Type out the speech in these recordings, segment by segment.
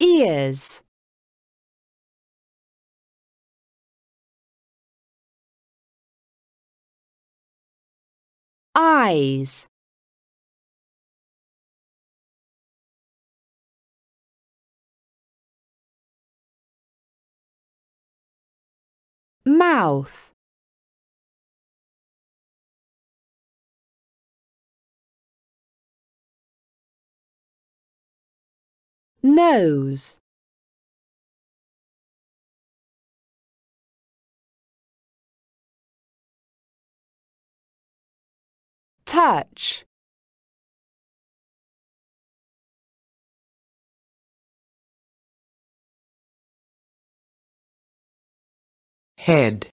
ears eyes mouth nose touch head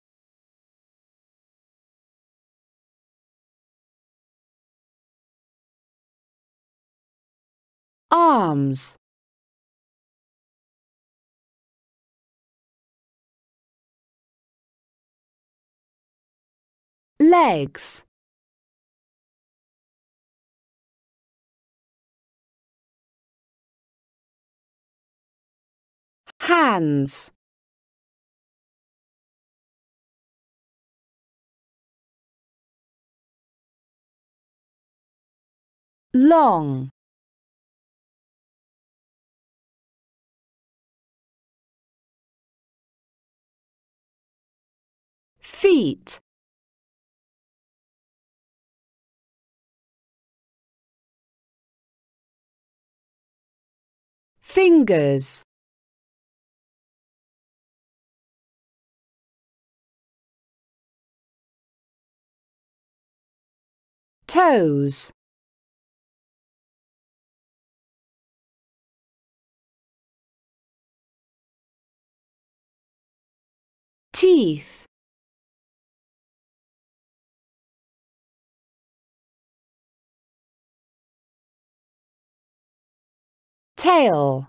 arms legs hands long feet fingers toes teeth tail